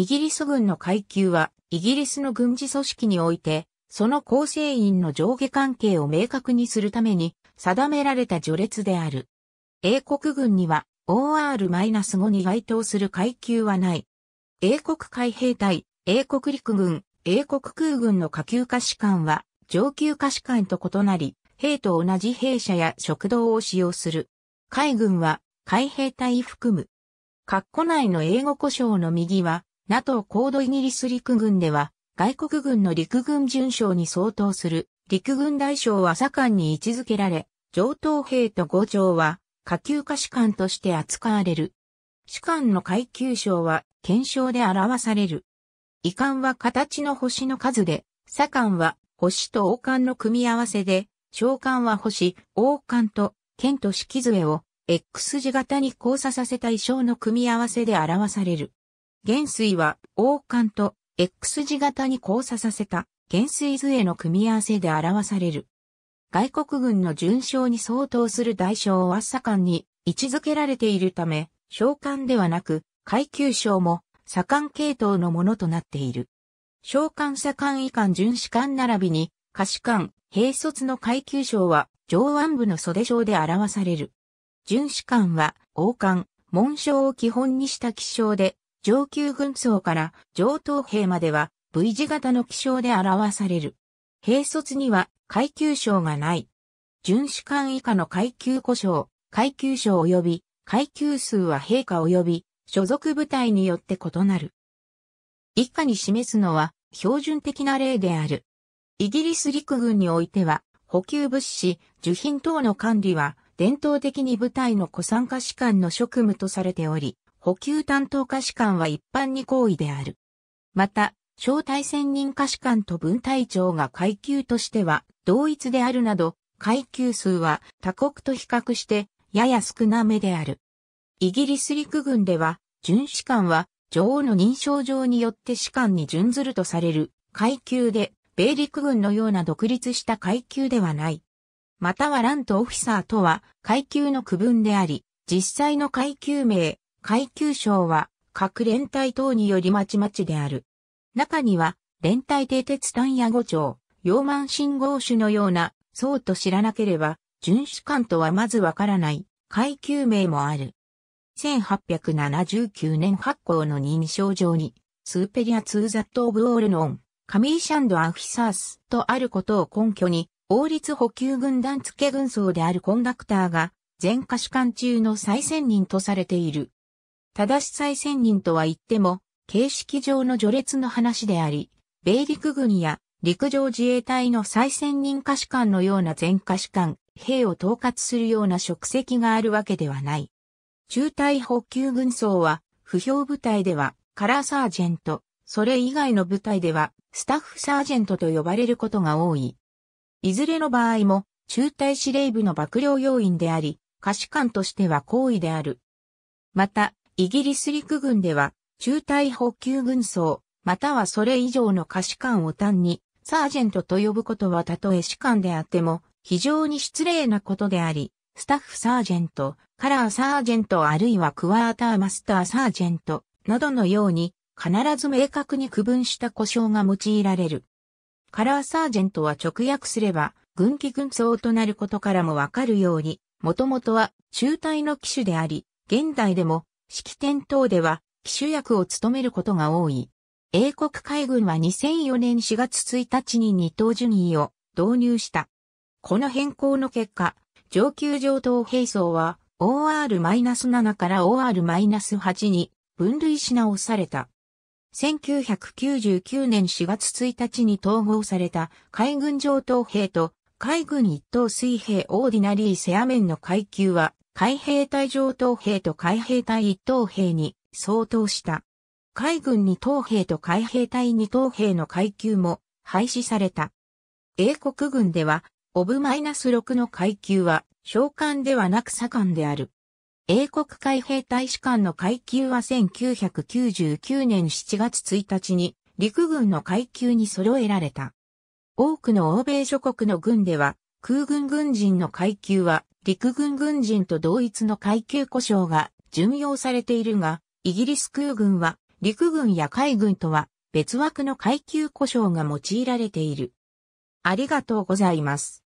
イギリス軍の階級は、イギリスの軍事組織において、その構成員の上下関係を明確にするために、定められた序列である。英国軍には、OR-5 に該当する階級はない。英国海兵隊、英国陸軍、英国空軍の下級下士官は、上級下士官と異なり、兵と同じ兵舎や食堂を使用する。海軍は、海兵隊含む。括弧内の英語故障の右は、NATO 高度イギリス陸軍では、外国軍の陸軍巡将に相当する陸軍大将は左官に位置づけられ、上等兵と五条は下級下士官として扱われる。士官の階級賞は検証で表される。遺憾は形の星の数で、左官は星と王冠の組み合わせで、召官は星、王冠と剣と式図絵を X 字型に交差させた衣装の組み合わせで表される。元帥は王冠と X 字型に交差させた元帥図への組み合わせで表される。外国軍の準将に相当する代償を圧左官に位置づけられているため、召喚ではなく階級賞も左官系統のものとなっている。召喚左官以官巡視官並びに、下士官、兵卒の階級賞は上腕部の袖章で表される。巡視官は王冠、紋章を基本にした気象で、上級軍曹から上等兵までは V 字型の気象で表される。兵卒には階級章がない。巡視官以下の階級故障、階級章及び階級数は陛下及び所属部隊によって異なる。以下に示すのは標準的な例である。イギリス陸軍においては補給物資、受品等の管理は伝統的に部隊の古参加士官の職務とされており、補給担当下士官は一般に行為である。また、招待専任下士官と分隊長が階級としては同一であるなど、階級数は他国と比較してやや少なめである。イギリス陸軍では、巡視官は女王の認証状によって士官に準ずるとされる階級で、米陸軍のような独立した階級ではない。またはラントオフィサーとは階級の区分であり、実際の階級名、階級章は各連隊等によりまちまちである。中には、連隊で鉄炭や五丁、溶満信号種のような、そうと知らなければ、巡視官とはまずわからない、階級名もある。1879年発行の認証状に、スーペリアツーザットオブオールノン、カミーシャンドアフィサースとあることを根拠に、王立補給軍団付軍曹であるコンダクターが、全下士官中の最先人とされている。ただし再選任とは言っても、形式上の序列の話であり、米陸軍や陸上自衛隊の再選任可視官のような全可視官、兵を統括するような職責があるわけではない。中隊補給軍曹は、不評部隊ではカラーサージェント、それ以外の部隊ではスタッフサージェントと呼ばれることが多い。いずれの場合も、中隊司令部の幕僚要員であり、可視官としては好意である。また、イギリス陸軍では、中隊補給軍曹、またはそれ以上の可視官を単に、サージェントと呼ぶことはたとえ士官であっても、非常に失礼なことであり、スタッフサージェント、カラーサージェントあるいはクワーターマスターサージェント、などのように、必ず明確に区分した故障が用いられる。カラーサージェントは直訳すれば、軍機軍曹となることからもわかるように、もともとは中隊の機種であり、現代でも式典等では、機種役を務めることが多い。英国海軍は2004年4月1日に二等ジュニーを導入した。この変更の結果、上級上等兵装は OR-7 から OR-8 に分類し直された。1999年4月1日に統合された海軍上等兵と海軍一等水兵オーディナリーセアメンの階級は海兵隊上等兵と海兵隊一等兵に相当した。海軍二等兵と海兵隊二等兵の階級も廃止された。英国軍では、オブマイナス6の階級は、召喚ではなく左官である。英国海兵隊士官の階級は1999年7月1日に陸軍の階級に揃えられた。多くの欧米諸国の軍では空軍軍人の階級は陸軍軍人と同一の階級故障が巡用されているが、イギリス空軍は陸軍や海軍とは別枠の階級故障が用いられている。ありがとうございます。